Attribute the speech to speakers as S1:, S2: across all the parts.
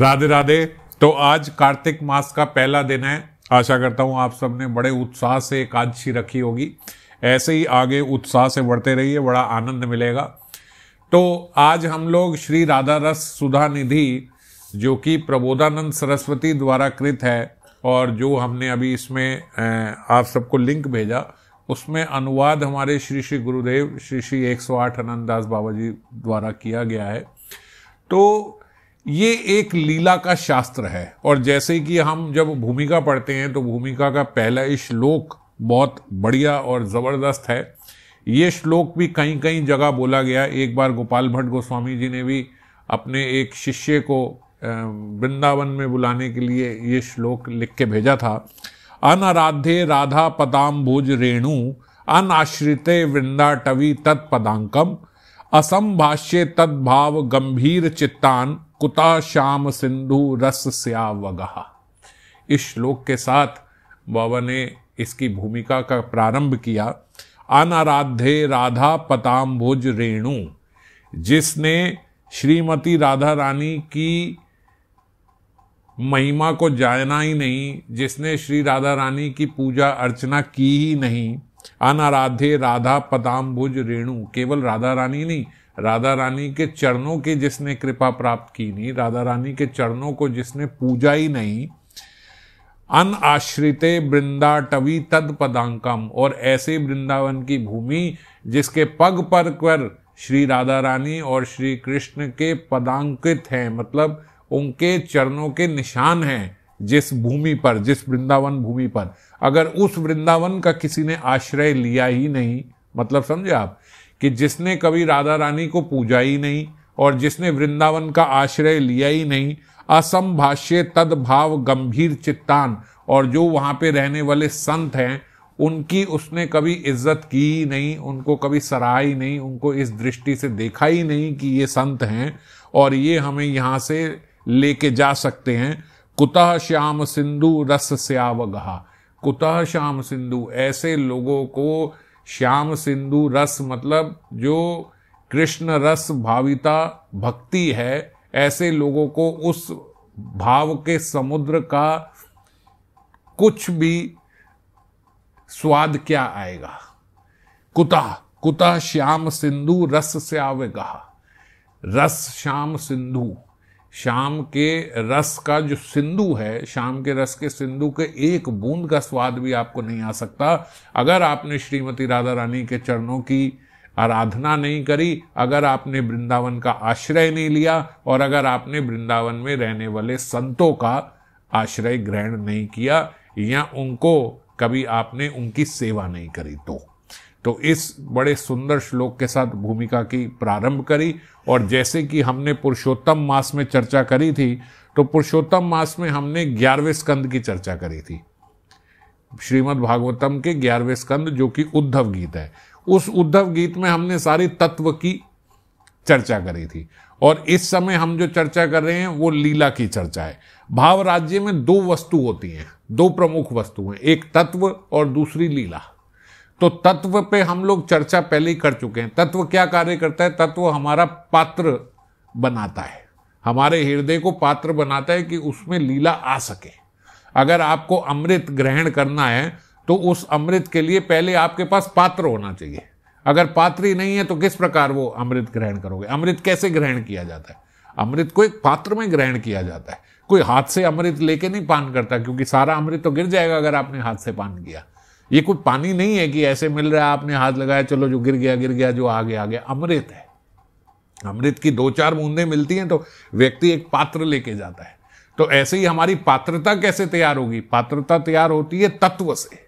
S1: राधे राधे तो आज कार्तिक मास का पहला दिन है आशा करता हूँ आप सबने बड़े उत्साह से एकादशी रखी होगी ऐसे ही आगे उत्साह से बढ़ते रहिए बड़ा आनंद मिलेगा तो आज हम लोग श्री राधा रस सुधा निधि जो कि प्रबोधानंद सरस्वती द्वारा कृत है और जो हमने अभी इसमें आप सबको लिंक भेजा उसमें अनुवाद हमारे श्री श्री गुरुदेव श्री श्री 108 आनंद दास बाबा जी द्वारा किया गया है तो ये एक लीला का शास्त्र है और जैसे कि हम जब भूमिका पढ़ते हैं तो भूमिका का पहला श्लोक बहुत बढ़िया और ज़बरदस्त है ये श्लोक भी कहीं कहीं जगह बोला गया एक बार गोपाल भट्ट गोस्वामी जी ने भी अपने एक शिष्य को वृंदावन में बुलाने के लिए ये श्लोक लिख के भेजा था अनराध्य राधा पदाम भुज रेणु अनाश्रित टवी तत्पदाकम असंभाष्य तद्भाव गंभीर चित्तान कुता श्याम सिंधु रस स्या वगहा इस श्लोक के साथ बाबा ने इसकी भूमिका का प्रारंभ किया अनाराध्ये राधा पताम्भुज रेणु जिसने श्रीमती राधा रानी की महिमा को जाना ही नहीं जिसने श्री राधा रानी की पूजा अर्चना की ही नहीं अनाराध्ये राधा पदाम्बुज रेणु केवल राधा रानी नहीं राधा रानी के चरणों की जिसने कृपा प्राप्त की नहीं राधा रानी के चरणों को जिसने पूजा ही नहीं अन आश्रिते वृंदाटवी तद पदांकम और ऐसे वृंदावन की भूमि जिसके पग पर कर श्री राधा रानी और श्री कृष्ण के पदांकित हैं मतलब उनके चरणों के निशान हैं जिस भूमि पर जिस वृंदावन भूमि पर अगर उस वृंदावन का किसी ने आश्रय लिया ही नहीं मतलब समझे आप कि जिसने कभी राधा रानी को पूजा ही नहीं और जिसने वृंदावन का आश्रय लिया ही नहीं असंभाष्य तदभाव गंभीर चित्तान और जो वहाँ पे रहने वाले संत हैं उनकी उसने कभी इज्जत की ही नहीं उनको कभी सराहा ही नहीं उनको इस दृष्टि से देखा ही नहीं कि ये संत हैं और ये हमें यहाँ से लेके जा सकते हैं कुतः श्याम सिंधु रस स्यावगहा कुतः श्याम सिंधु ऐसे लोगों को श्याम सिंधु रस मतलब जो कृष्ण रस भाविता भक्ति है ऐसे लोगों को उस भाव के समुद्र का कुछ भी स्वाद क्या आएगा कुता कुता श्याम सिंधु रस से आवेगा रस श्याम सिंधु शाम के रस का जो सिंधु है शाम के रस के सिंधु के एक बूंद का स्वाद भी आपको नहीं आ सकता अगर आपने श्रीमती राधा रानी के चरणों की आराधना नहीं करी अगर आपने वृंदावन का आश्रय नहीं लिया और अगर आपने वृंदावन में रहने वाले संतों का आश्रय ग्रहण नहीं किया या उनको कभी आपने उनकी सेवा नहीं करी तो तो इस बड़े सुंदर श्लोक के साथ भूमिका की प्रारंभ करी और जैसे कि हमने पुरुषोत्तम मास में चर्चा करी थी तो पुरुषोत्तम मास में हमने ग्यारहवें स्कंद की चर्चा करी थी श्रीमद् भागवतम के ग्यारहवें स्कंद जो कि उद्धव गीत है उस उद्धव गीत में हमने सारी तत्व की चर्चा करी थी और इस समय हम जो चर्चा कर रहे हैं वो लीला की चर्चा है भाव राज्य में दो वस्तु होती हैं दो प्रमुख वस्तु हैं एक तत्व और दूसरी लीला तो तत्व पे हम लोग चर्चा पहले ही कर चुके हैं तत्व क्या कार्य करता है तत्व हमारा पात्र बनाता है हमारे हृदय को पात्र बनाता है कि उसमें लीला आ सके अगर आपको अमृत ग्रहण करना है तो उस अमृत के लिए पहले आपके पास पात्र होना चाहिए अगर पात्र ही नहीं है तो किस प्रकार वो अमृत ग्रहण करोगे अमृत कैसे ग्रहण किया जाता है अमृत को एक पात्र में ग्रहण किया जाता है कोई हाथ से अमृत लेके नहीं पान करता क्योंकि सारा अमृत तो गिर जाएगा अगर आपने हाथ से पान किया ये कोई पानी नहीं है कि ऐसे मिल रहा है आपने हाथ लगाया चलो जो गिर गया गिर गया जो आ गया आ गया अमृत है अमृत की दो चार बूंदें मिलती हैं तो व्यक्ति एक पात्र लेके जाता है तो ऐसे ही हमारी पात्रता कैसे तैयार होगी पात्रता तैयार होती है तत्व से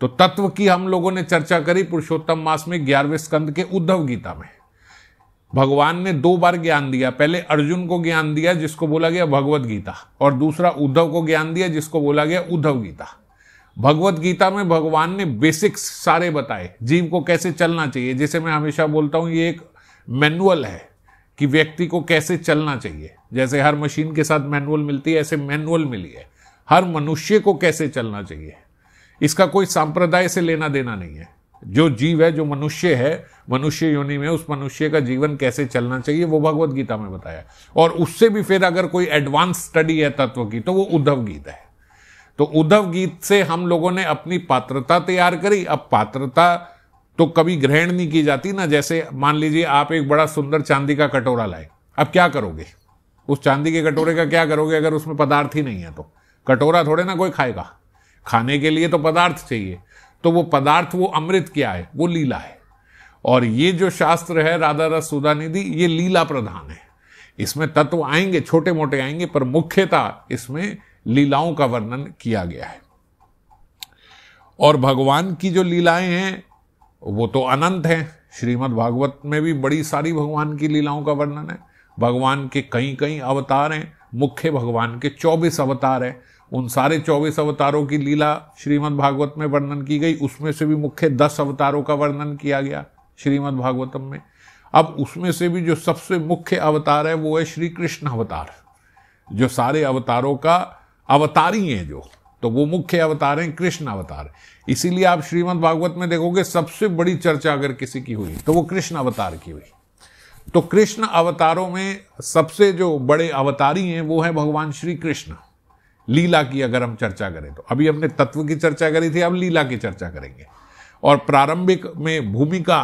S1: तो तत्व की हम लोगों ने चर्चा करी पुरुषोत्तम मास में ग्यारहवें स्कंद के उद्धव गीता में भगवान ने दो बार ज्ञान दिया पहले अर्जुन को ज्ञान दिया जिसको बोला गया भगवत गीता और दूसरा उद्धव को ज्ञान दिया जिसको बोला गया उद्धव गीता भगवत गीता में भगवान ने बेसिक्स सारे बताए जीव को कैसे चलना चाहिए जैसे मैं हमेशा बोलता हूँ ये एक मैनुअल है कि व्यक्ति को कैसे चलना चाहिए जैसे हर मशीन के साथ मैनुअल मिलती है ऐसे मैनुअल मिली है हर मनुष्य को कैसे चलना चाहिए इसका कोई सांप्रदाय से लेना देना नहीं है जो जीव है जो मनुष्य है मनुष्य योनि में उस मनुष्य का जीवन कैसे चलना चाहिए वो भगवत गीता में बताया और उससे भी फिर अगर कोई एडवांस स्टडी है तत्व की तो वो उद्धव गीता है तो उद्धव गीत से हम लोगों ने अपनी पात्रता तैयार करी अब पात्रता तो कभी ग्रहण नहीं की जाती ना जैसे मान लीजिए आप एक बड़ा सुंदर चांदी का कटोरा लाए अब क्या करोगे उस चांदी के कटोरे का क्या करोगे अगर उसमें पदार्थ ही नहीं है तो कटोरा थोड़े ना कोई खाएगा खाने के लिए तो पदार्थ चाहिए तो वो पदार्थ वो अमृत क्या है वो लीला है और ये जो शास्त्र है राधा रस सुधा निधि ये लीला प्रधान है इसमें तत्व आएंगे छोटे मोटे आएंगे पर मुख्यता इसमें लीलाओं का वर्णन किया गया है और भगवान की जो लीलाएं हैं वो तो अनंत हैं श्रीमद् भागवत में भी बड़ी सारी भगवान की लीलाओं का वर्णन है भगवान के कई कई अवतार हैं मुख्य भगवान के चौबीस अवतार हैं उन सारे चौबीस अवतारों की लीला श्रीमद् भागवत में वर्णन की गई उसमें से भी मुख्य दस अवतारों का वर्णन किया गया श्रीमद् भागवतम में अब उसमें से भी जो सबसे मुख्य अवतार है वो है श्री कृष्ण अवतार जो सारे अवतारों का अवतारी हैं जो तो वो मुख्य अवतार हैं कृष्ण अवतार इसीलिए आप श्रीमद् भागवत में देखोगे सबसे बड़ी चर्चा अगर किसी की हुई तो वो कृष्ण अवतार की हुई तो कृष्ण अवतारों में सबसे जो बड़े अवतारी हैं वो है भगवान श्री कृष्ण लीला की अगर हम चर्चा करें तो अभी हमने तत्व की चर्चा करी थी अब लीला की चर्चा करेंगे और प्रारंभिक में भूमिका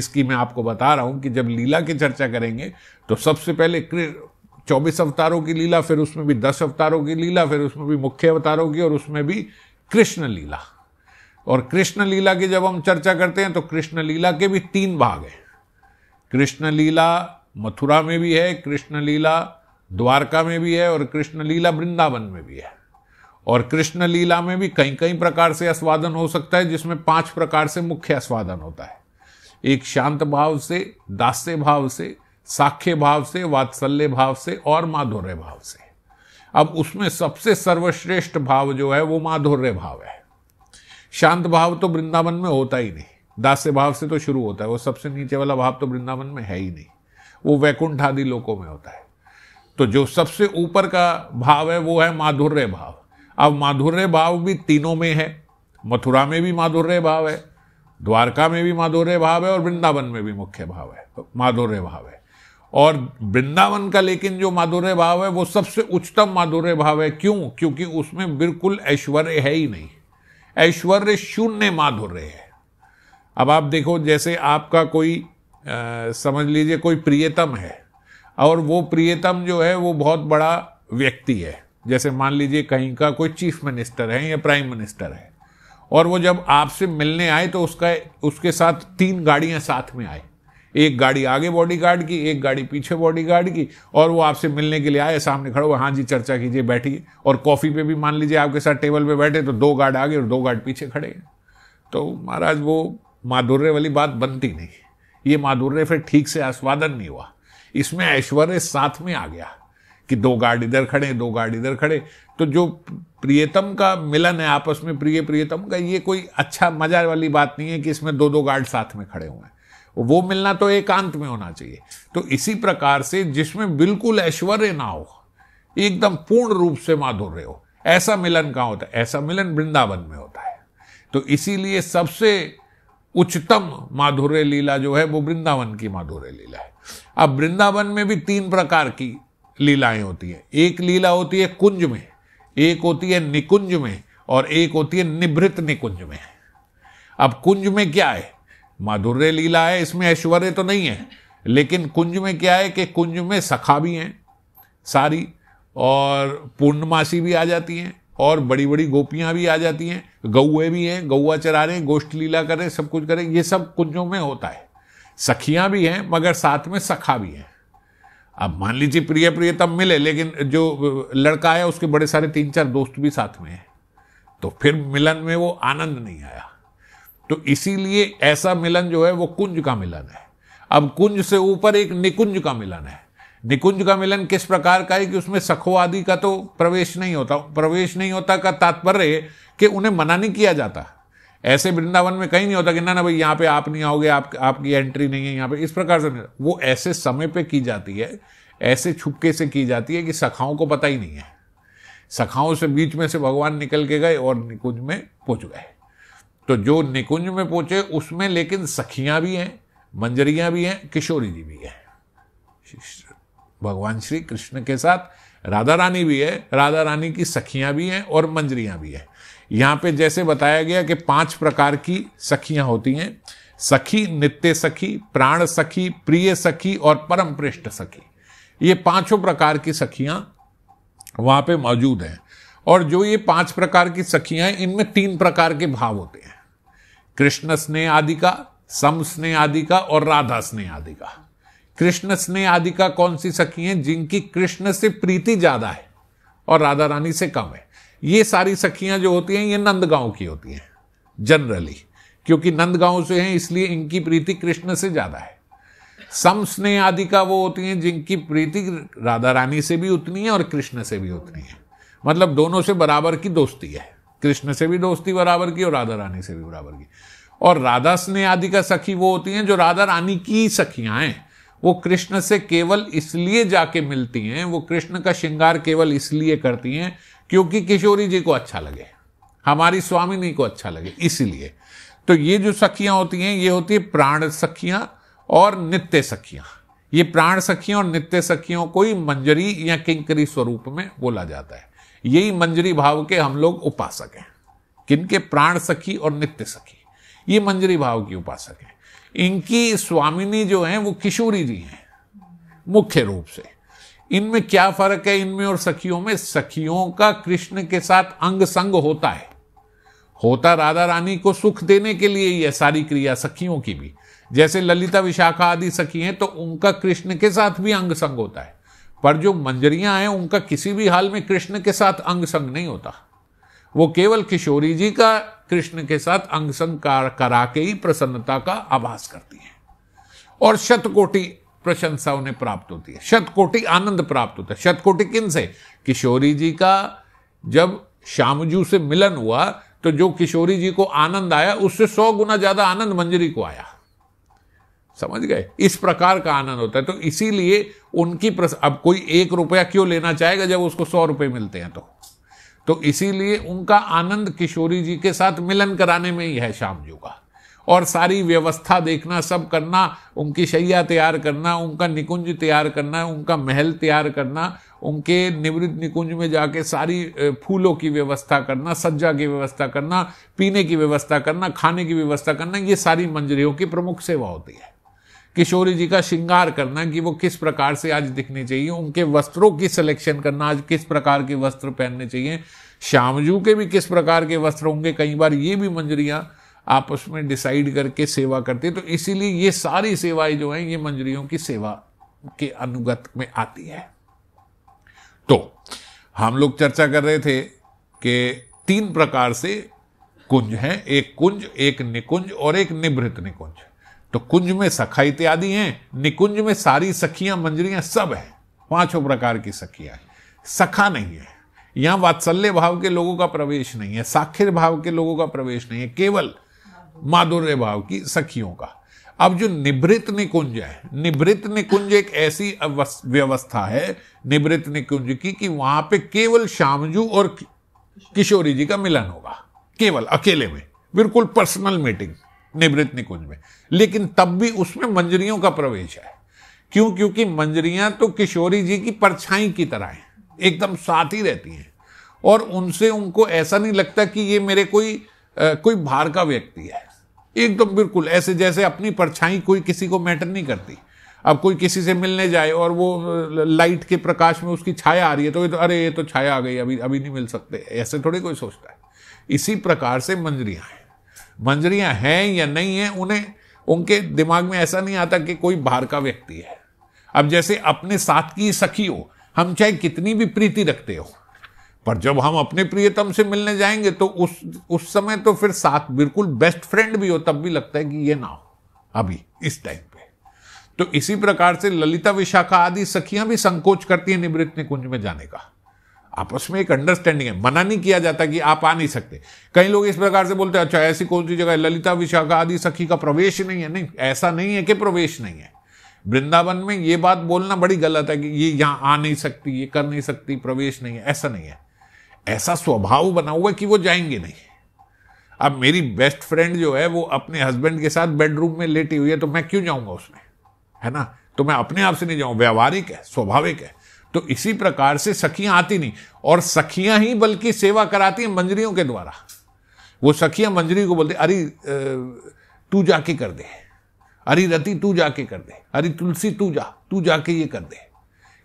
S1: इसकी मैं आपको बता रहा हूं कि जब लीला की चर्चा करेंगे तो सबसे पहले चौबीस अवतारों की लीला फिर उसमें भी दस अवतारों की लीला फिर उसमें भी मुख्य अवतारों की और उसमें भी कृष्ण लीला और कृष्ण लीला की जब हम चर्चा करते हैं तो कृष्ण लीला के भी तीन भाग हैं कृष्ण लीला मथुरा में भी है कृष्ण लीला द्वारका में भी है और कृष्ण लीला वृंदावन में भी है और कृष्ण लीला में भी कई कई प्रकार से आस्वादन हो सकता है जिसमें पांच प्रकार से मुख्य आस्वादन होता है एक शांत भाव से दास्य भाव से साख्य भाव से वात्सल्य भाव से और माधुर्य भाव से अब उसमें सबसे सर्वश्रेष्ठ भाव जो है वो माधुर्य भाव है शांत भाव तो वृंदावन में होता ही नहीं दास्य भाव से तो शुरू होता है वो सबसे नीचे वाला भाव तो वृंदावन में है ही नहीं वो वैकुंठ आदि लोकों में होता है तो जो सबसे ऊपर का भाव है वो है माधुर्य भाव अब माधुर्य भाव भी तीनों में है मथुरा में भी माधुर्य भाव है द्वारका में भी माधुर्य भाव है और वृंदावन में भी मुख्य भाव है तो माधुर्य भाव है और वृंदावन का लेकिन जो माधुर्य भाव है वो सबसे उच्चतम माधुर्य भाव है क्यों क्योंकि उसमें बिल्कुल ऐश्वर्य है ही नहीं ऐश्वर्य शून्य माधुर्य है अब आप देखो जैसे आपका कोई आ, समझ लीजिए कोई प्रियतम है और वो प्रियतम जो है वो बहुत बड़ा व्यक्ति है जैसे मान लीजिए कहीं का कोई चीफ मिनिस्टर है या प्राइम मिनिस्टर है और वो जब आपसे मिलने आए तो उसका उसके साथ तीन गाड़ियां साथ में आए एक गाड़ी आगे बॉडीगार्ड की एक गाड़ी पीछे बॉडीगार्ड की और वो आपसे मिलने के लिए आए सामने खड़े हुए हाँ जी चर्चा कीजिए बैठिए और कॉफ़ी पे भी मान लीजिए आपके साथ टेबल पे बैठे तो दो गार्ड आगे और दो गार्ड पीछे खड़े हैं तो महाराज वो माधुर्य वाली बात बनती नहीं ये माधुर्य फिर ठीक से आस्वादन नहीं हुआ इसमें ऐश्वर्य साथ में आ गया कि दो गार्ड इधर खड़े दो गार्ड इधर खड़े तो जो प्रियतम का मिलन है आपस में प्रिय प्रियतम का ये कोई अच्छा मजा वाली बात नहीं है कि इसमें दो दो गार्ड साथ में खड़े हुए हैं वो मिलना तो एकांत में होना चाहिए तो इसी प्रकार से जिसमें बिल्कुल ऐश्वर्य ना हो एकदम पूर्ण रूप से माधुर्य हो ऐसा मिलन कहाँ होता है ऐसा मिलन वृंदावन में होता है तो इसीलिए सबसे उच्चतम माधुर्य लीला जो है वो वृंदावन की माधुर्य लीला है अब वृंदावन में भी तीन प्रकार की लीलाएं होती है एक लीला होती है कुंज में एक होती है निकुंज में और एक होती है निभृत निकुंज में अब कुंज में क्या है माधुर्य लीला है इसमें ऐश्वर्य तो नहीं है लेकिन कुंज में क्या है कि कुंज में सखा भी हैं सारी और पूर्णमासी भी आ जाती हैं और बड़ी बड़ी गोपियां भी आ जाती हैं गौए भी हैं गौआ चरा रहे गोष्ठ लीला करें सब कुछ करें ये सब कुंजों में होता है सखियां भी हैं मगर साथ में सखा भी हैं अब मान लीजिए प्रिय प्रिय तब मिले लेकिन जो लड़का है उसके बड़े सारे तीन चार दोस्त भी साथ में हैं तो फिर मिलन में वो आनंद नहीं आया तो इसीलिए ऐसा मिलन जो है वो कुंज का मिलन है अब कुंज से ऊपर एक निकुंज का मिलन है निकुंज का मिलन किस प्रकार का है कि उसमें सखो आदि का तो प्रवेश नहीं होता प्रवेश नहीं होता का तात्पर्य कि उन्हें मना नहीं किया जाता ऐसे वृंदावन में कहीं नहीं होता कि ना ना भाई यहाँ पे आप नहीं आओगे आप आपकी एंट्री नहीं है यहाँ पे इस प्रकार से नहीं वो ऐसे समय पे की जाती है ऐसे छुपके से की जाती है कि सखाओं को पता ही नहीं है सखाओं से बीच में से भगवान निकल के गए और निकुंज में पहुंच गए तो जो निकुंज में पहुंचे उसमें लेकिन सखियां भी हैं मंजरियां भी हैं किशोरी जी भी हैं भगवान श्री कृष्ण के साथ राधा रानी भी है राधा रानी की सखियां भी हैं और मंजरियां भी हैं यहाँ पे जैसे बताया गया कि पांच प्रकार की सखियां होती हैं सखी नित्य सखी प्राण सखी प्रिय सखी और परम पृष्ठ सखी ये पांचों प्रकार की सखियां वहां पे मौजूद हैं और जो ये पांच प्रकार की सखियां हैं इनमें तीन प्रकार के भाव होते हैं कृष्ण स्नेह आदि का सम स्नेह आदि का और राधा स्नेह आदि का कृष्ण स्नेह आदि का कौन सी सखी है जिनकी कृष्ण से प्रीति ज्यादा है और राधा रानी से कम है ये सारी सखियां जो होती हैं ये नंदगांव की होती हैं जनरली क्योंकि नंदगांव से हैं इसलिए इनकी प्रीति कृष्ण से ज्यादा है सम स्नेह आदि का वो होती हैं जिनकी प्रीति राधा रानी से भी उतनी है और कृष्ण से भी उतनी है मतलब दोनों से बराबर की दोस्ती है कृष्ण से भी दोस्ती बराबर की और राधा रानी से भी बराबर की और राधा स्नेह आदि का सखी वो होती हैं जो राधा रानी की सखियां हैं वो कृष्ण से केवल इसलिए जाके मिलती हैं वो कृष्ण का श्रृंगार केवल इसलिए करती हैं क्योंकि किशोरी जी को अच्छा लगे हमारी स्वामिनी को अच्छा लगे इसलिए तो ये जो सखियां होती हैं ये होती है प्राण सखियां और नित्य सखियां ये प्राण सखियां और नित्य सखियों को ही मंजरी या किंकरी स्वरूप में बोला जाता है यही मंजरी भाव के हम लोग उपासक हैं किनके प्राण सखी और नित्य सखी ये मंजरी भाव की उपासक हैं इनकी स्वामिनी जो हैं वो किशोरी जी हैं मुख्य रूप से इनमें क्या फर्क है इनमें और सखियों में सखियों का कृष्ण के साथ अंग संग होता है होता राधा रानी को सुख देने के लिए यह सारी क्रिया सखियों की भी जैसे ललिता विशाखा आदि सखी हैं तो उनका कृष्ण के साथ भी अंग संग होता है पर जो मंजरियां हैं उनका किसी भी हाल में कृष्ण के साथ अंग संग नहीं होता वो केवल किशोरी जी का कृष्ण के साथ अंग संग करा के ही प्रसन्नता का आभास करती है और शतकोटि प्रशंसा उन्हें प्राप्त होती है शतकोटि आनंद प्राप्त होता है शतकोटि किन से किशोरी जी का जब श्यामजू से मिलन हुआ तो जो किशोरी जी को आनंद आया उससे सौ गुना ज्यादा आनंद मंजरी को आया समझ गए इस प्रकार का आनंद होता है तो इसीलिए उनकी प्रस... अब कोई एक रुपया क्यों लेना चाहेगा जब उसको सौ रुपये मिलते हैं तो तो इसीलिए उनका आनंद किशोरी जी के साथ मिलन कराने में ही है शाम जी का और सारी व्यवस्था देखना सब करना उनकी शैया तैयार करना उनका निकुंज तैयार करना उनका महल तैयार करना उनके निवृत्त निकुंज में जाके सारी फूलों की व्यवस्था करना सज्जा की व्यवस्था करना पीने की व्यवस्था करना खाने की व्यवस्था करना ये सारी मंजरियों की प्रमुख सेवा होती है किशोरी जी का श्रृंगार करना कि वो किस प्रकार से आज दिखने चाहिए उनके वस्त्रों की सिलेक्शन करना आज किस प्रकार के वस्त्र पहनने चाहिए श्यामजू के भी किस प्रकार के वस्त्र होंगे कई बार ये भी मंजरियाँ आपस में डिसाइड करके सेवा करती है तो इसीलिए ये सारी सेवाएं जो हैं ये मंजरियों की सेवा के अनुगत में आती है तो हम लोग चर्चा कर रहे थे कि तीन प्रकार से कुंज हैं एक कुंज एक निकुंज और एक निभृत निकुंज तो कुंज में सखा इत्यादि तो है निकुंज में सारी सखियां मंजरियां सब है पांचों प्रकार की सखियां है सखा नहीं है यहां वात्सल्य भाव के लोगों का प्रवेश नहीं है साक्षर भाव के लोगों का प्रवेश नहीं है केवल माधुर्य भाव की सखियों का अब जो निवृत निकुंज है निवृत निकुंज एक ऐसी व्यवस्था है निवृत निकुंज की कि वहां पे केवल श्यामजू और किशोरी जी का मिलन होगा केवल अकेले में बिल्कुल पर्सनल मीटिंग निवृत्त निकुंज में लेकिन तब भी उसमें मंजरियों का प्रवेश है क्यों क्योंकि मंजरियां तो किशोरी जी की परछाई की तरह हैं एकदम साथ ही रहती हैं और उनसे उनको ऐसा नहीं लगता कि ये मेरे कोई आ, कोई भार का व्यक्ति है एकदम बिल्कुल ऐसे जैसे अपनी परछाई कोई किसी को मैटर नहीं करती अब कोई किसी से मिलने जाए और वो लाइट के प्रकाश में उसकी छाया आ रही है तो ये तो अरे ये तो छाया आ गई अभी अभी नहीं मिल सकते ऐसे थोड़ी कोई सोचता है इसी प्रकार से मंजरियां हैं मंजरियां हैं या नहीं है उन्हें उनके दिमाग में ऐसा नहीं आता कि कोई बाहर का व्यक्ति है अब जैसे अपने साथ की सखी हो हम चाहे कितनी भी प्रीति रखते हो पर जब हम अपने प्रियतम से मिलने जाएंगे तो उस उस समय तो फिर साथ बिल्कुल बेस्ट फ्रेंड भी हो तब भी लगता है कि ये ना हो अभी इस टाइम पे तो इसी प्रकार से ललिता विशाखा आदि सखियां भी संकोच करती हैं निवृत्त निकुंज में जाने का आपस में एक अंडरस्टैंडिंग है मना नहीं किया जाता कि आप आ नहीं सकते कई लोग इस प्रकार से बोलते हैं अच्छा ऐसी कौन सी जगह ललिता विशाखा आदि सखी का प्रवेश नहीं है नहीं ऐसा नहीं है कि प्रवेश नहीं है वृंदावन में ये बात बोलना बड़ी गलत है कि ये यहां आ नहीं सकती ये कर नहीं सकती प्रवेश नहीं है ऐसा नहीं है ऐसा स्वभाव बना हुआ है कि वो जाएंगे नहीं अब मेरी बेस्ट फ्रेंड जो है वो अपने हस्बैंड के साथ बेडरूम में लेटी हुई है तो मैं क्यों जाऊंगा उसमें है ना तो मैं अपने आप से नहीं जाऊं व्यवहारिक है स्वाभाविक है तो इसी प्रकार से सखियां आती नहीं और सखियां ही बल्कि सेवा कराती हैं मंजरियों के द्वारा वो सखियां मंजरी को बोलते अरे तू जाके कर दे अरे रति तू जाके कर दे अरे तुलसी तू जा तू जाके ये कर दे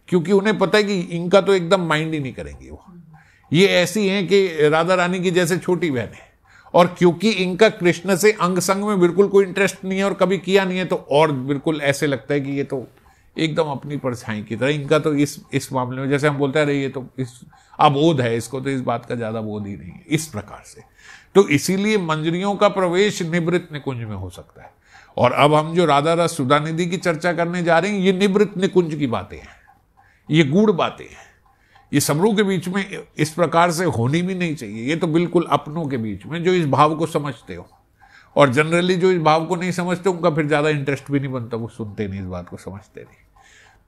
S1: क्योंकि उन्हें पता है कि इनका तो एकदम माइंड ही नहीं करेंगे वो ये ऐसी हैं कि राधा रानी की जैसे छोटी बहन है और क्योंकि इनका कृष्ण से अंग संग में बिल्कुल कोई इंटरेस्ट नहीं है और कभी किया नहीं है तो और बिल्कुल ऐसे लगता है कि ये तो एकदम अपनी परछाई की तरह इनका तो इस इस मामले में जैसे हम बोलते हैं ये तो इस अबोध है इसको तो इस बात का ज़्यादा बोध ही नहीं है इस प्रकार से तो इसीलिए मंजरियों का प्रवेश निवृत्त निकुंज में हो सकता है और अब हम जो राधा रस सुधा निधि की चर्चा करने जा रहे हैं ये निवृत्त निकुंज की बातें हैं ये गूढ़ बातें हैं ये सबरों के बीच में इस प्रकार से होनी भी नहीं चाहिए ये तो बिल्कुल अपनों के बीच में जो इस भाव को समझते हो और जनरली जो इस भाव को नहीं समझते उनका फिर ज़्यादा इंटरेस्ट भी नहीं बनता वो सुनते नहीं इस बात को समझते नहीं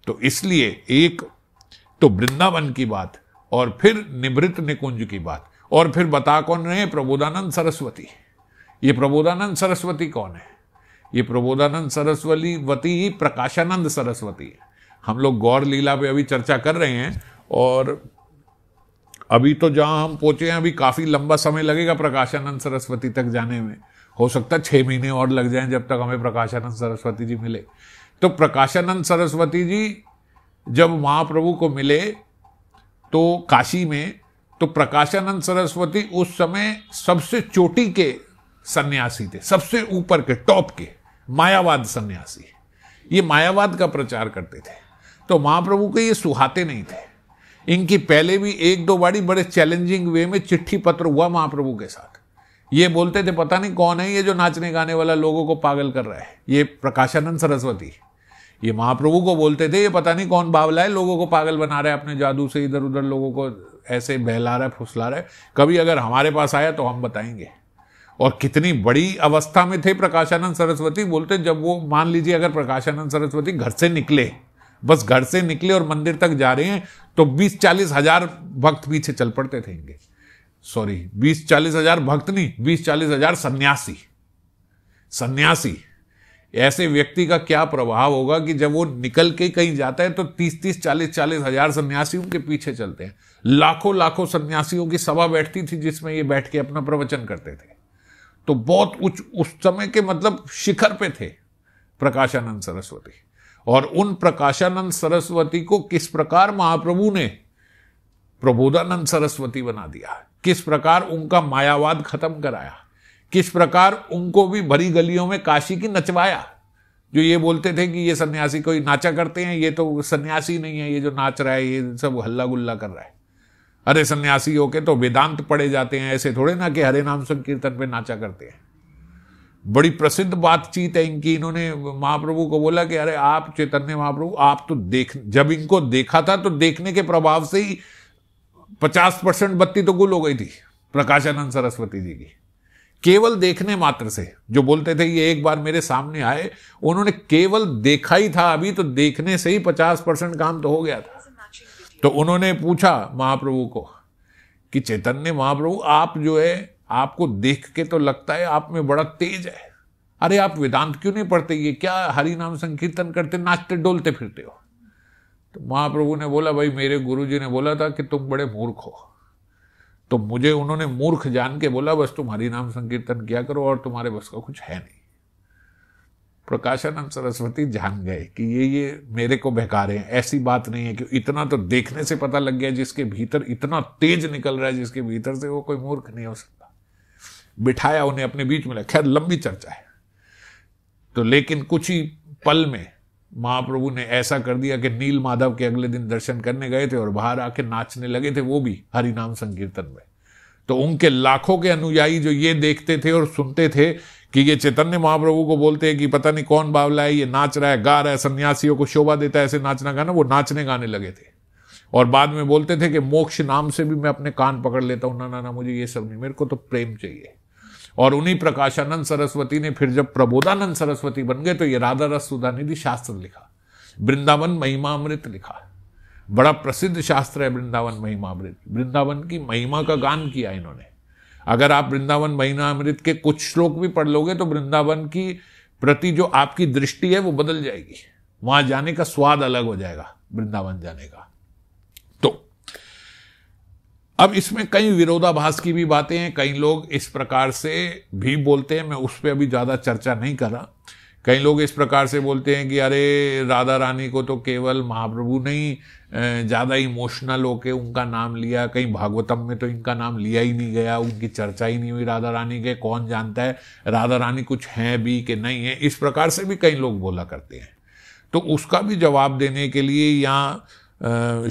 S1: तो इसलिए एक तो वृंदावन की बात और फिर निवृत्त निकुंज की बात और फिर बता कौन रहे हैं प्रबोधानंद सरस्वती ये प्रबोधानंद सरस्वती कौन है ये प्रबोधानंद सरस्वती वती प्रकाशानंद सरस्वती है हम लोग गौर लीला पे अभी चर्चा कर रहे हैं और अभी तो जहां हम पहुंचे हैं अभी काफी लंबा समय लगेगा प्रकाशानंद सरस्वती तक जाने में हो सकता है छः महीने और लग जाएं जब तक हमें प्रकाशानंद सरस्वती जी मिले तो प्रकाशानंद सरस्वती जी जब महाप्रभु को मिले तो काशी में तो प्रकाशानंद सरस्वती उस समय सबसे चोटी के सन्यासी थे सबसे ऊपर के टॉप के मायावाद सन्यासी ये मायावाद का प्रचार करते थे तो महाप्रभु के ये सुहाते नहीं थे इनकी पहले भी एक दो बारी बड़े चैलेंजिंग वे में चिट्ठी पत्र हुआ महाप्रभु के साथ ये बोलते थे पता नहीं कौन है ये जो नाचने गाने वाला लोगों को पागल कर रहा है ये प्रकाशानंद सरस्वती ये महाप्रभु को बोलते थे ये पता नहीं कौन बावला है लोगों को पागल बना रहा है अपने जादू से इधर उधर लोगों को ऐसे बहला रहा है फुसला रहा है कभी अगर हमारे पास आया तो हम बताएंगे और कितनी बड़ी अवस्था में थे प्रकाशानंद सरस्वती बोलते जब वो मान लीजिए अगर प्रकाशानंद सरस्वती घर से निकले बस घर से निकले और मंदिर तक जा रहे हैं तो बीस चालीस हजार भक्त पीछे चल पड़ते थे इनके सॉरी बीस चालीस हजार भक्त नहीं बीस चालीस हजार सन्यासी सन्यासी ऐसे व्यक्ति का क्या प्रभाव होगा कि जब वो निकल के कहीं जाता है तो तीस तीस चालीस चालीस हजार सन्यासियों के पीछे चलते हैं लाखों लाखों सन्यासियों की सभा बैठती थी जिसमें ये बैठ के अपना प्रवचन करते थे तो बहुत उच्च उस समय के मतलब शिखर पे थे प्रकाशानंद सरस्वती और उन प्रकाशानंद सरस्वती को किस प्रकार महाप्रभु ने प्रबोधानंद सरस्वती बना दिया किस प्रकार उनका मायावाद खत्म कराया किस प्रकार उनको भी भरी गलियों में काशी की नचवाया जो ये बोलते थे कि ये सन्यासी कोई नाचा करते हैं ये तो सन्यासी नहीं है ये जो नाच रहा है ये सब हल्ला गुल्ला कर रहा है अरे सन्यासी होके तो वेदांत पढ़े जाते हैं ऐसे थोड़े ना कि हरे नाम संकीर्तन पे नाचा करते हैं बड़ी प्रसिद्ध बातचीत है इनकी इन्होंने महाप्रभु को बोला कि अरे आप चैतन्य महाप्रभु आप तो देख जब इनको देखा था तो देखने के प्रभाव से ही पचास परसेंट बत्ती तो गुल हो गई थी प्रकाशानंद सरस्वती जी की केवल देखने मात्र से जो बोलते थे ये एक बार मेरे सामने आए उन्होंने केवल देखा ही था अभी तो देखने से ही पचास परसेंट काम तो हो गया था तो उन्होंने पूछा महाप्रभु को कि चैतन्य महाप्रभु आप जो है आपको देख के तो लगता है आप में बड़ा तेज है अरे आप वेदांत क्यों नहीं पढ़ते ये क्या हरि नाम संकीर्तन करते नाचते डोलते फिरते हो तो महाप्रभु ने बोला भाई मेरे गुरुजी ने बोला था कि तुम बड़े मूर्ख हो तो मुझे उन्होंने मूर्ख जान के बोला बस तुम नाम संकीर्तन किया करो और तुम्हारे बस का कुछ है नहीं प्रकाशानंद सरस्वती जान गए कि ये ये मेरे को बहका रहे हैं ऐसी बात नहीं है कि इतना तो देखने से पता लग गया जिसके भीतर इतना तेज निकल रहा है जिसके भीतर से वो कोई मूर्ख नहीं हो सकता बिठाया उन्हें अपने बीच में खैर लंबी चर्चा है तो लेकिन कुछ ही पल में महाप्रभु ने ऐसा कर दिया कि नील माधव के अगले दिन दर्शन करने गए थे और बाहर आके नाचने लगे थे वो भी हरिनाम संकीर्तन में तो उनके लाखों के अनुयायी जो ये देखते थे और सुनते थे कि ये चैतन्य महाप्रभु को बोलते हैं कि पता नहीं कौन बावला है ये नाच रहा है गा रहा है सन्यासियों को शोभा देता है ऐसे नाचना गाना वो नाचने गाने लगे थे और बाद में बोलते थे कि मोक्ष नाम से भी मैं अपने कान पकड़ लेता हूँ ना ना ना मुझे ये सब नहीं मेरे को तो प्रेम चाहिए और उन्हीं प्रकाशानंद सरस्वती ने फिर जब प्रबोधानंद सरस्वती बन गए तो ये राधा रस सुधा निधि शास्त्र लिखा वृंदावन महिमा अमृत लिखा बड़ा प्रसिद्ध शास्त्र है वृंदावन महिमा अमृत वृंदावन की महिमा का गान किया इन्होंने अगर आप वृंदावन अमृत के कुछ श्लोक भी पढ़ लोगे तो वृंदावन की प्रति जो आपकी दृष्टि है वो बदल जाएगी वहां जाने का स्वाद अलग हो जाएगा वृंदावन जाने का अब इसमें कई विरोधाभास की भी बातें हैं कई लोग इस प्रकार से भी बोलते हैं मैं उस पर अभी ज़्यादा चर्चा नहीं कर रहा कई लोग इस प्रकार से बोलते हैं कि अरे राधा रानी को तो केवल महाप्रभु ने ही ज़्यादा इमोशनल होके उनका नाम लिया कहीं भागवतम में तो इनका नाम लिया ही नहीं गया उनकी चर्चा ही नहीं हुई राधा रानी के कौन जानता है राधा रानी कुछ है भी कि नहीं है इस प्रकार से भी कई लोग बोला करते हैं तो उसका भी जवाब देने के लिए यहाँ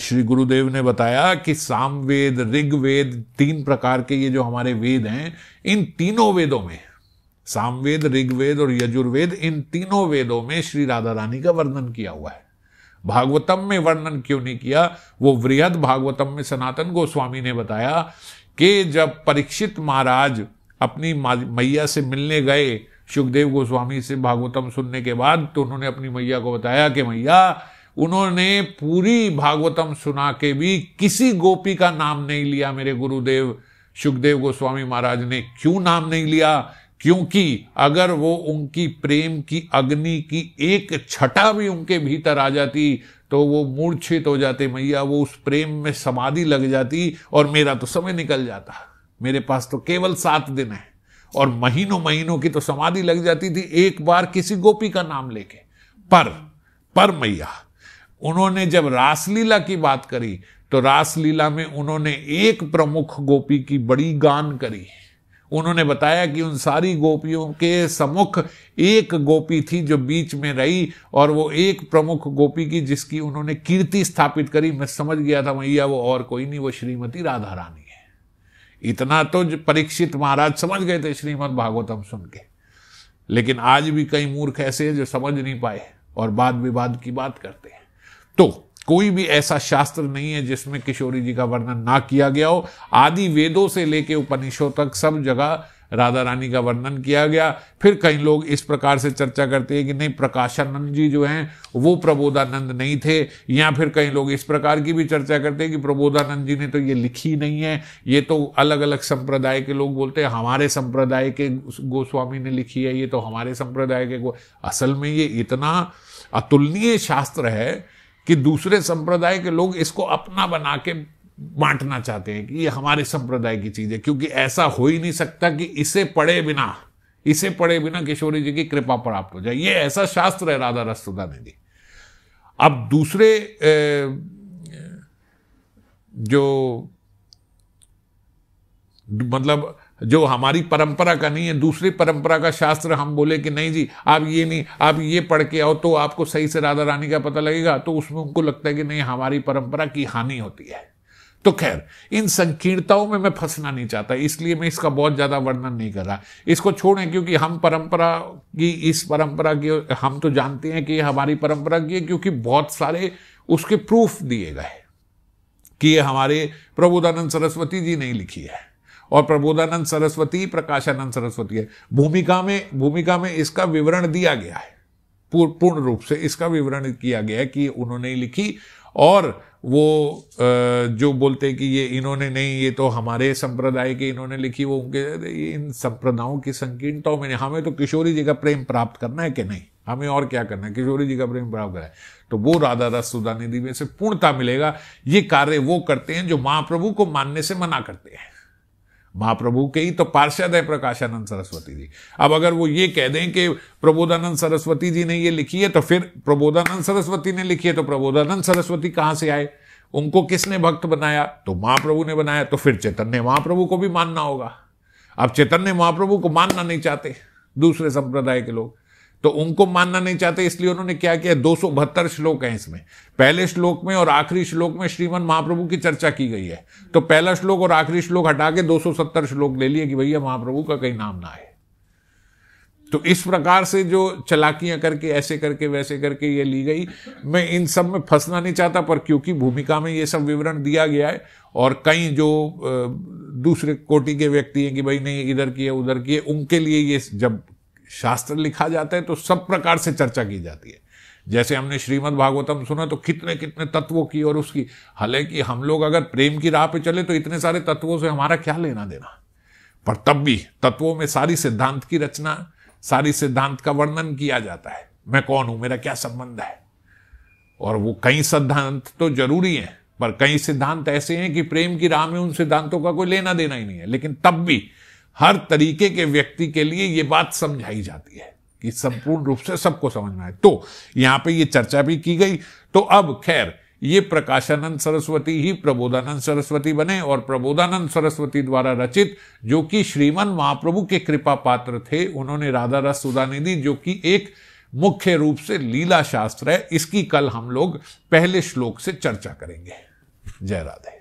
S1: श्री गुरुदेव ने बताया कि सामवेद ऋग्वेद तीन प्रकार के ये जो हमारे वेद हैं इन तीनों वेदों में सामवेद ऋग्वेद और यजुर्वेद इन तीनों वेदों में श्री राधा रानी का वर्णन किया हुआ है भागवतम में वर्णन क्यों नहीं किया वो वृहद भागवतम में सनातन गोस्वामी ने बताया कि जब परीक्षित महाराज अपनी मैया से मिलने गए सुखदेव गोस्वामी से भागवतम सुनने के बाद तो उन्होंने अपनी मैया को बताया कि मैया उन्होंने पूरी भागवतम सुना के भी किसी गोपी का नाम नहीं लिया मेरे गुरुदेव सुखदेव गोस्वामी महाराज ने क्यों नाम नहीं लिया क्योंकि अगर वो उनकी प्रेम की अग्नि की एक छटा भी उनके भीतर आ जाती तो वो मूर्छित हो जाते मैया वो उस प्रेम में समाधि लग जाती और मेरा तो समय निकल जाता मेरे पास तो केवल सात दिन है और महीनों महीनों की तो समाधि लग जाती थी एक बार किसी गोपी का नाम लेके पर पर मैया उन्होंने जब रासलीला की बात करी तो रासलीला में उन्होंने एक प्रमुख गोपी की बड़ी गान करी उन्होंने बताया कि उन सारी गोपियों के समुख एक गोपी थी जो बीच में रही और वो एक प्रमुख गोपी की जिसकी उन्होंने कीर्ति स्थापित करी मैं समझ गया था मैया वो और कोई नहीं वो श्रीमती राधा रानी है इतना तो परीक्षित महाराज समझ गए थे श्रीमद भागवतम सुन के लेकिन आज भी कई मूर्ख ऐसे हैं जो समझ नहीं पाए और बाद विवाद की बात करते हैं तो कोई भी ऐसा शास्त्र नहीं है जिसमें किशोरी जी का वर्णन ना किया गया हो आदि वेदों से लेके उपनिषदों तक सब जगह राधा रानी का वर्णन किया गया फिर कई लोग इस प्रकार से चर्चा करते हैं कि नहीं प्रकाशानंद जी जो हैं वो प्रबोधानंद नहीं थे या फिर कई लोग इस प्रकार की भी चर्चा करते हैं कि प्रबोधानंद जी ने तो ये लिखी नहीं है ये तो अलग अलग संप्रदाय के लोग बोलते हैं हमारे संप्रदाय के गोस्वामी ने लिखी है ये तो हमारे संप्रदाय के गो असल में ये इतना अतुलनीय शास्त्र है कि दूसरे संप्रदाय के लोग इसको अपना बना के बांटना चाहते हैं कि ये हमारे संप्रदाय की चीज है क्योंकि ऐसा हो ही नहीं सकता कि इसे पढ़े बिना इसे पढ़े बिना किशोरी जी की कृपा प्राप्त हो जाए ये ऐसा शास्त्र है राधा रसुदा ने दी अब दूसरे जो मतलब जो हमारी परंपरा का नहीं है दूसरी परंपरा का शास्त्र हम बोले कि नहीं जी आप ये नहीं आप ये पढ़ के आओ तो आपको सही से राधा रानी का पता लगेगा तो उसमें उनको लगता है कि नहीं हमारी परंपरा की हानि होती है तो खैर इन संकीर्णताओं में मैं फंसना नहीं चाहता इसलिए मैं इसका बहुत ज़्यादा वर्णन नहीं कर रहा इसको छोड़ें क्योंकि हम परंपरा की इस परंपरा की हम तो जानते हैं कि ये हमारी परंपरा की है क्योंकि बहुत सारे उसके प्रूफ दिए गए कि ये हमारे प्रबोधानंद सरस्वती जी ने लिखी है और प्रबोधानंद सरस्वती प्रकाशानंद सरस्वती है भूमिका में भूमिका में इसका विवरण दिया गया है पूर्ण रूप से इसका विवरण किया गया है कि उन्होंने लिखी और वो जो बोलते कि ये इन्होंने नहीं ये तो हमारे संप्रदाय के इन्होंने लिखी वो उनके इन संप्रदायों की संकीर्णताओं में हमें तो किशोरी जी का प्रेम प्राप्त करना है कि नहीं हमें और क्या करना है किशोरी जी का प्रेम प्राप्त करना है तो वो राधा रस सुधा निधि में से पूर्णता मिलेगा ये कार्य वो करते हैं जो महाप्रभु को मानने से मना करते हैं महाप्रभु के ही तो पार्षद है प्रकाशानंद सरस्वती जी अब अगर वो ये कह दें कि प्रबोधानंद सरस्वती जी ने ये लिखी है तो फिर प्रबोधानंद सरस्वती ने लिखी है तो प्रबोधानंद सरस्वती कहाँ से आए उनको किसने भक्त बनाया तो महाप्रभु ने बनाया तो फिर चैतन्य महाप्रभु को भी मानना होगा अब चैतन्य महाप्रभु को मानना नहीं चाहते दूसरे संप्रदाय के लोग तो उनको मानना नहीं चाहते इसलिए उन्होंने क्या किया दो श्लोक हैं इसमें पहले श्लोक में और आखिरी श्लोक में श्रीमन महाप्रभु की चर्चा की गई है तो पहला श्लोक और आखिरी श्लोक हटा के सत्तर श्लोक ले लिए कि भैया महाप्रभु का कहीं नाम ना आए तो इस प्रकार से जो चलाकियां करके ऐसे करके वैसे करके ये ली गई मैं इन सब में फंसना नहीं चाहता पर क्योंकि भूमिका में ये सब विवरण दिया गया है और कई जो दूसरे कोटि के व्यक्ति हैं कि भाई नहीं इधर किए उधर किए उनके लिए ये जब शास्त्र लिखा जाता है तो सब प्रकार से चर्चा की जाती है जैसे हमने श्रीमद् भागवतम सुना तो कितने कितने तत्वों की और उसकी हालांकि हम लोग अगर प्रेम की राह पे चले तो इतने सारे तत्वों से हमारा क्या लेना देना पर तब भी तत्वों में सारी सिद्धांत की रचना सारी सिद्धांत का वर्णन किया जाता है मैं कौन हूं मेरा क्या संबंध है और वो कई सिद्धांत तो जरूरी है पर कई सिद्धांत ऐसे हैं कि प्रेम की राह में उन सिद्धांतों का कोई लेना देना ही नहीं है लेकिन तब भी हर तरीके के व्यक्ति के लिए ये बात समझाई जाती है कि संपूर्ण रूप से सबको समझ में आए तो यहां पे ये चर्चा भी की गई तो अब खैर ये प्रकाशानंद सरस्वती ही प्रबोधानंद सरस्वती बने और प्रबोधानंद सरस्वती द्वारा रचित जो कि श्रीमन महाप्रभु के कृपा पात्र थे उन्होंने राधा रस सुधानिधि जो कि एक मुख्य रूप से लीला शास्त्र है इसकी कल हम लोग पहले श्लोक से चर्चा करेंगे जय राधे